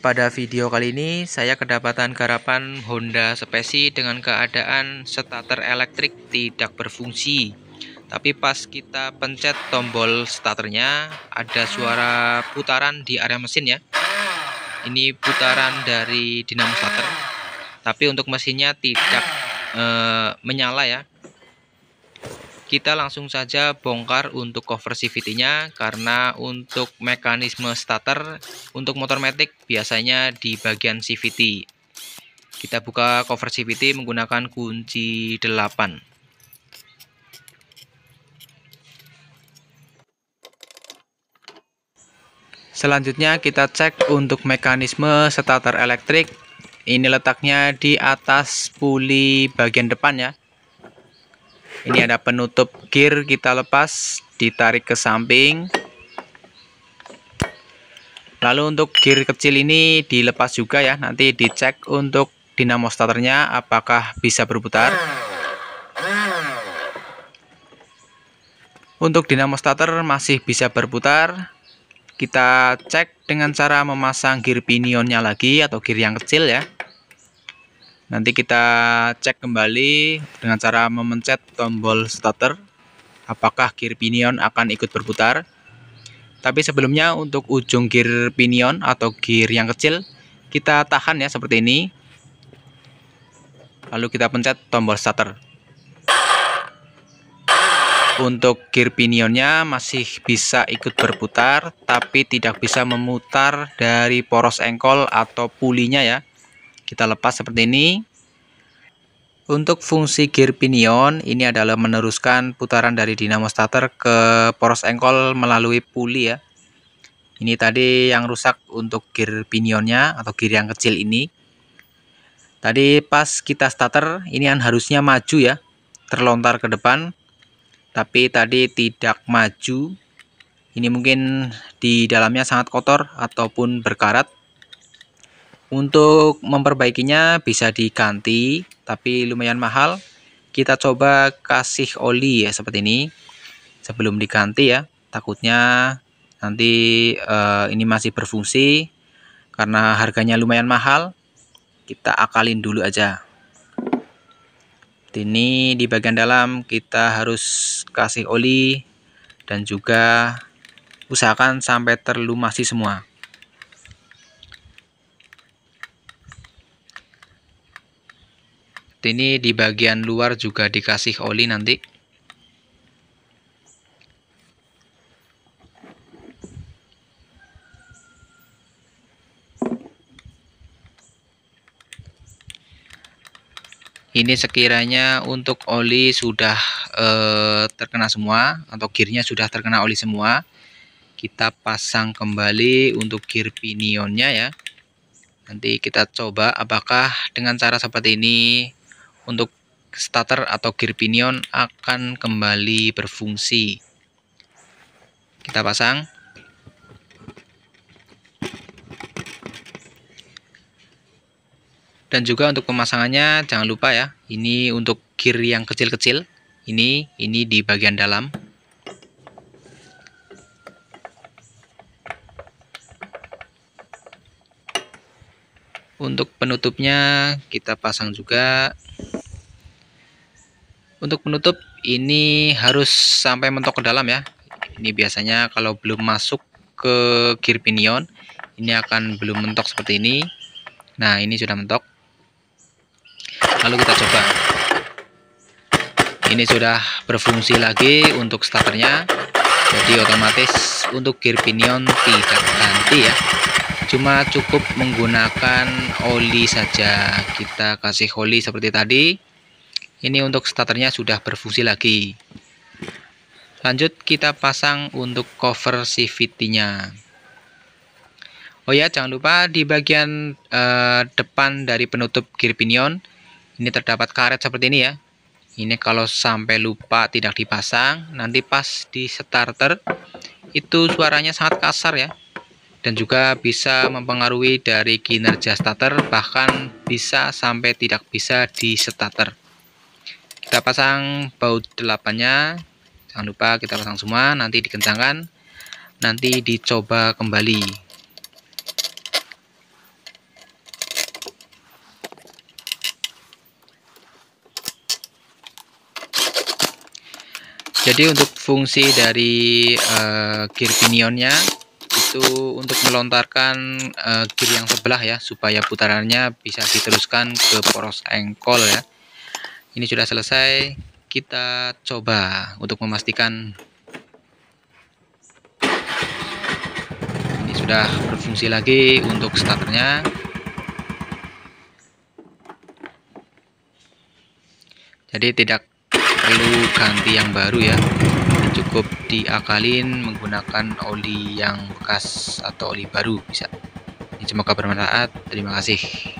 Pada video kali ini saya kedapatan garapan Honda Spesi dengan keadaan starter elektrik tidak berfungsi. Tapi pas kita pencet tombol starternya ada suara putaran di area mesin ya. Ini putaran dari dinamo starter. Tapi untuk mesinnya tidak e, menyala ya. Kita langsung saja bongkar untuk cover CVT-nya karena untuk mekanisme starter untuk motor matic biasanya di bagian CVT. Kita buka cover CVT menggunakan kunci 8. Selanjutnya kita cek untuk mekanisme starter elektrik. Ini letaknya di atas puli bagian depan ya ini ada penutup gear kita lepas ditarik ke samping lalu untuk gear kecil ini dilepas juga ya nanti dicek untuk dinamo starternya apakah bisa berputar untuk dinamo starter masih bisa berputar kita cek dengan cara memasang gear pinionnya lagi atau gear yang kecil ya Nanti kita cek kembali dengan cara memencet tombol starter apakah gear pinion akan ikut berputar. Tapi sebelumnya untuk ujung gear pinion atau gear yang kecil kita tahan ya seperti ini. Lalu kita pencet tombol starter. Untuk gear pinionnya masih bisa ikut berputar tapi tidak bisa memutar dari poros engkol atau pulinya ya kita lepas seperti ini untuk fungsi gear pinion ini adalah meneruskan putaran dari dinamo starter ke poros engkol melalui puli ya ini tadi yang rusak untuk gear pinionnya atau gear yang kecil ini tadi pas kita starter ini yang harusnya maju ya terlontar ke depan tapi tadi tidak maju ini mungkin di dalamnya sangat kotor ataupun berkarat untuk memperbaikinya bisa diganti, tapi lumayan mahal. Kita coba kasih oli ya seperti ini. Sebelum diganti ya, takutnya nanti eh, ini masih berfungsi karena harganya lumayan mahal. Kita akalin dulu aja. Ini di bagian dalam kita harus kasih oli dan juga usahakan sampai terlumasi semua. ini di bagian luar juga dikasih oli nanti ini sekiranya untuk oli sudah eh, terkena semua atau gearnya sudah terkena oli semua kita pasang kembali untuk gear pinionnya ya nanti kita coba apakah dengan cara seperti ini untuk starter atau gear pinion akan kembali berfungsi. Kita pasang. Dan juga untuk pemasangannya jangan lupa ya, ini untuk gear yang kecil-kecil. Ini ini di bagian dalam. Untuk penutupnya kita pasang juga. Untuk penutup ini harus sampai mentok ke dalam ya. Ini biasanya kalau belum masuk ke gear pinion ini akan belum mentok seperti ini. Nah, ini sudah mentok. Lalu kita coba. Ini sudah berfungsi lagi untuk starternya. Jadi otomatis untuk gear pinion tidak ganti ya cuma cukup menggunakan oli saja kita kasih oli seperti tadi ini untuk starternya sudah berfungsi lagi lanjut kita pasang untuk cover CVT nya Oh ya jangan lupa di bagian eh, depan dari penutup gear pinion ini terdapat karet seperti ini ya ini kalau sampai lupa tidak dipasang nanti pas di starter itu suaranya sangat kasar ya dan juga bisa mempengaruhi dari kinerja starter bahkan bisa sampai tidak bisa di starter kita pasang baut delapannya jangan lupa kita pasang semua nanti dikencangkan nanti dicoba kembali jadi untuk fungsi dari uh, gear pinionnya itu untuk melontarkan uh, eh, gear yang sebelah ya supaya putarannya bisa diteruskan ke poros engkol ya ini sudah selesai kita coba untuk memastikan ini sudah berfungsi lagi untuk starternya jadi tidak perlu ganti yang baru ya cukup diakalin menggunakan oli yang bekas atau oli baru bisa. Ini semoga bermanfaat. Terima kasih.